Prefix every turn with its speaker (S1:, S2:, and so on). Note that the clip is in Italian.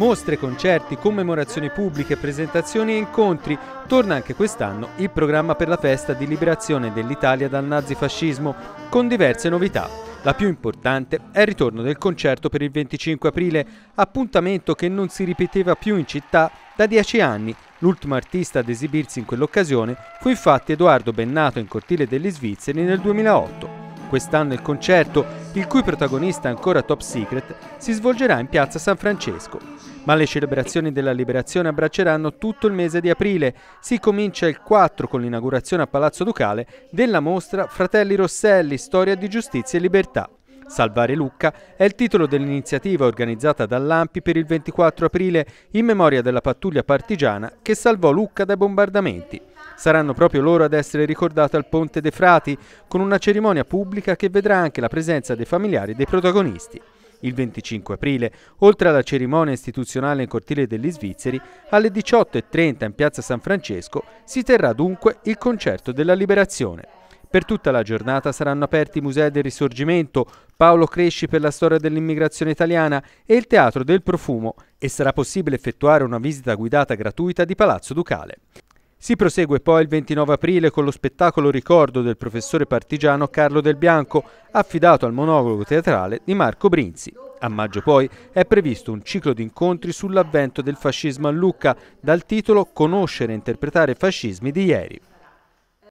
S1: Mostre, concerti, commemorazioni pubbliche, presentazioni e incontri. Torna anche quest'anno il programma per la festa di liberazione dell'Italia dal nazifascismo, con diverse novità. La più importante è il ritorno del concerto per il 25 aprile, appuntamento che non si ripeteva più in città da dieci anni. L'ultimo artista ad esibirsi in quell'occasione fu infatti Edoardo Bennato in Cortile degli Svizzeri nel 2008. Quest'anno il concerto, il cui protagonista ancora top secret, si svolgerà in piazza San Francesco ma le celebrazioni della liberazione abbracceranno tutto il mese di aprile. Si comincia il 4 con l'inaugurazione a Palazzo Ducale della mostra Fratelli Rosselli, Storia di Giustizia e Libertà. Salvare Lucca è il titolo dell'iniziativa organizzata dall'Ampi per il 24 aprile in memoria della pattuglia partigiana che salvò Lucca dai bombardamenti. Saranno proprio loro ad essere ricordati al Ponte dei Frati, con una cerimonia pubblica che vedrà anche la presenza dei familiari dei protagonisti. Il 25 aprile, oltre alla cerimonia istituzionale in cortile degli Svizzeri, alle 18.30 in piazza San Francesco si terrà dunque il concerto della liberazione. Per tutta la giornata saranno aperti i Musei del Risorgimento, Paolo Cresci per la storia dell'immigrazione italiana e il Teatro del Profumo e sarà possibile effettuare una visita guidata gratuita di Palazzo Ducale. Si prosegue poi il 29 aprile con lo spettacolo ricordo del professore partigiano Carlo Del Bianco, affidato al monologo teatrale di Marco Brinzi. A maggio poi è previsto un ciclo di incontri sull'avvento del fascismo a Lucca, dal titolo Conoscere e interpretare fascismi di ieri.